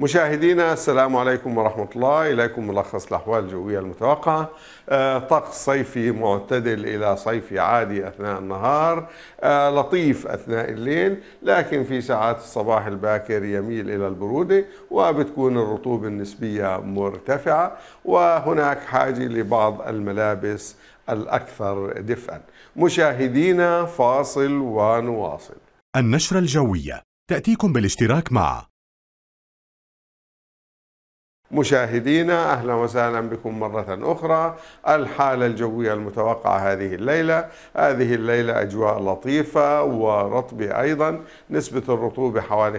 مشاهدينا السلام عليكم ورحمة الله إليكم ملخص الأحوال الجوية المتوقعة آه، طقس صيفي معتدل إلى صيفي عادي أثناء النهار آه، لطيف أثناء الليل لكن في ساعات الصباح الباكر يميل إلى البرودة وبتكون الرطوبة النسبية مرتفعة وهناك حاجة لبعض الملابس الأكثر دفئا مشاهدينا فاصل ونواصل النشرة الجوية تأتيكم بالاشتراك مع مشاهدينا اهلا وسهلا بكم مره اخرى الحاله الجويه المتوقعه هذه الليله هذه الليله اجواء لطيفه ورطبه ايضا نسبه الرطوبه حوالي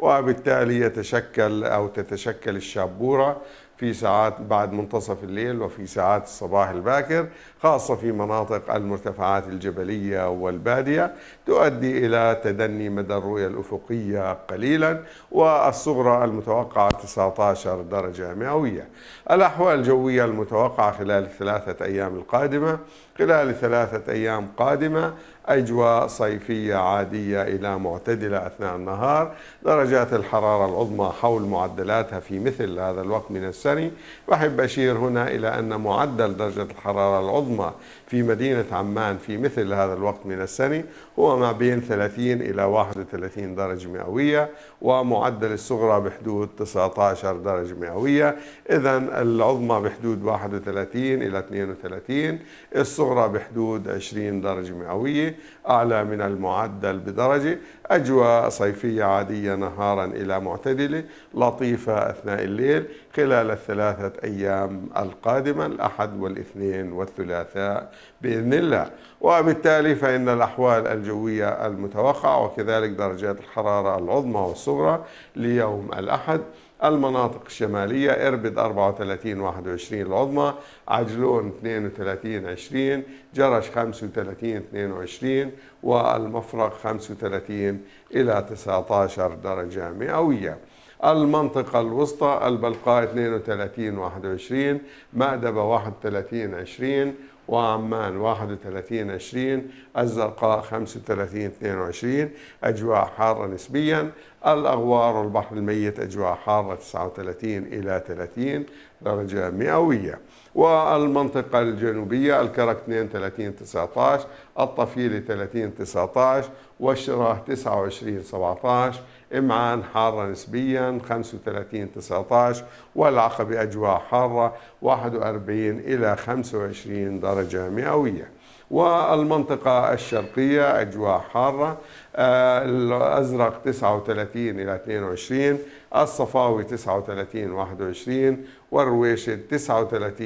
85% وبالتالي يتشكل او تتشكل الشابوره في ساعات بعد منتصف الليل وفي ساعات الصباح الباكر خاصة في مناطق المرتفعات الجبلية والبادية تؤدي إلى تدني مدى الرؤية الأفقية قليلا والصغرى المتوقعة 19 درجة مئوية الأحوال الجوية المتوقعة خلال الثلاثة أيام القادمة خلال ثلاثة أيام قادمة أجواء صيفية عادية إلى معتدلة أثناء النهار درجات الحرارة العظمى حول معدلاتها في مثل هذا الوقت من السنة وأحب أشير هنا إلى أن معدل درجة الحرارة العظمى في مدينة عمان في مثل هذا الوقت من السنة هو ما بين 30 إلى 31 درجة مئوية ومعدل الصغرى بحدود 19 درجة مئوية إذا العظمى بحدود 31 إلى 32 الصغرى الصغرى بحدود 20 درجة مئوية أعلى من المعدل بدرجة أجواء صيفية عادية نهارا إلى معتدلة لطيفة أثناء الليل خلال الثلاثة أيام القادمة الأحد والاثنين والثلاثاء بإذن الله وبالتالي فإن الأحوال الجوية المتوقعة وكذلك درجات الحرارة العظمى والصغرى ليوم الأحد المناطق الشمالية إربد 34 21 العظمى عجلون 32 20 جرش 35 22 والمفرق 35 إلى 19 درجة مئوية المنطقة الوسطى البلقاء 32 21 مأدبة 31 20 وعمان 31 20 الزرقاء 35 22 أجواء حارة نسبيا الأغوار والبحر الميت أجواء حارة 39 إلى 30 درجة مئوية والمنطقة الجنوبية الكرك 2 30 19 الطفيلي 30 19 والشراه 29 17 إمعان حارة نسبيا 35 19 والعقبة أجواء حارة 41 إلى 25 درجة مئوية والمنطقة الشرقية أجواء حارة آه، الأزرق 39 إلى 22 الصفاوي 39 21 والرويشد 39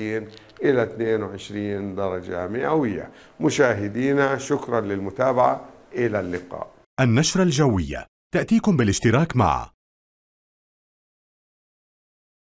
إلى 22 درجة مئوية مشاهدينا شكرا للمتابعة إلى اللقاء النشرة الجوية تأتيكم بالاشتراك مع